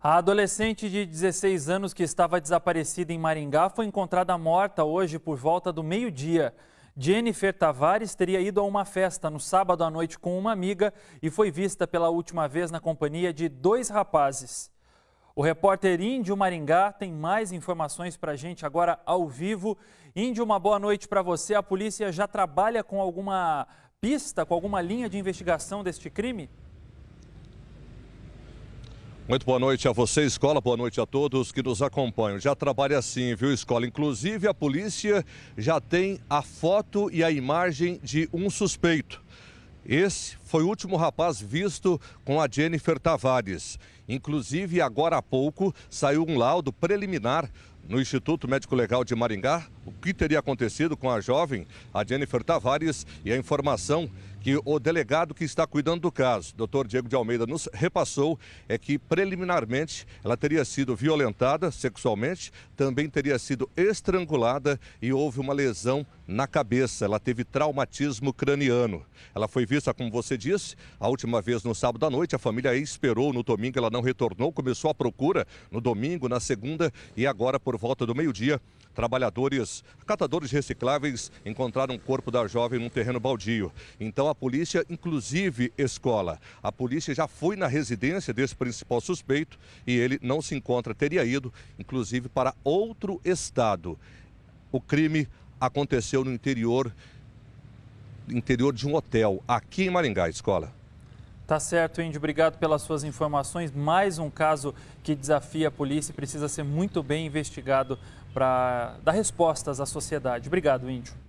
A adolescente de 16 anos que estava desaparecida em Maringá foi encontrada morta hoje por volta do meio-dia. Jennifer Tavares teria ido a uma festa no sábado à noite com uma amiga e foi vista pela última vez na companhia de dois rapazes. O repórter Índio Maringá tem mais informações para a gente agora ao vivo. Índio, uma boa noite para você. A polícia já trabalha com alguma pista, com alguma linha de investigação deste crime? Muito boa noite a você, escola, boa noite a todos que nos acompanham. Já trabalha assim, viu, escola? Inclusive, a polícia já tem a foto e a imagem de um suspeito. Esse foi o último rapaz visto com a Jennifer Tavares. Inclusive, agora há pouco saiu um laudo preliminar no Instituto Médico Legal de Maringá, o que teria acontecido com a jovem, a Jennifer Tavares, e a informação que o delegado que está cuidando do caso, doutor Diego de Almeida, nos repassou é que preliminarmente ela teria sido violentada sexualmente, também teria sido estrangulada e houve uma lesão na cabeça. Ela teve traumatismo craniano. Ela foi vista, como você disse, a última vez no sábado à noite. A família esperou no domingo, ela não retornou. Começou a procura no domingo, na segunda e agora por volta do meio-dia. Trabalhadores, catadores recicláveis encontraram o corpo da jovem num terreno baldio. Então a polícia, inclusive escola. A polícia já foi na residência desse principal suspeito e ele não se encontra, teria ido, inclusive, para outro estado. O crime aconteceu no interior, interior de um hotel, aqui em Maringá, escola. Tá certo, Índio. Obrigado pelas suas informações. Mais um caso que desafia a polícia e precisa ser muito bem investigado para dar respostas à sociedade. Obrigado, Índio.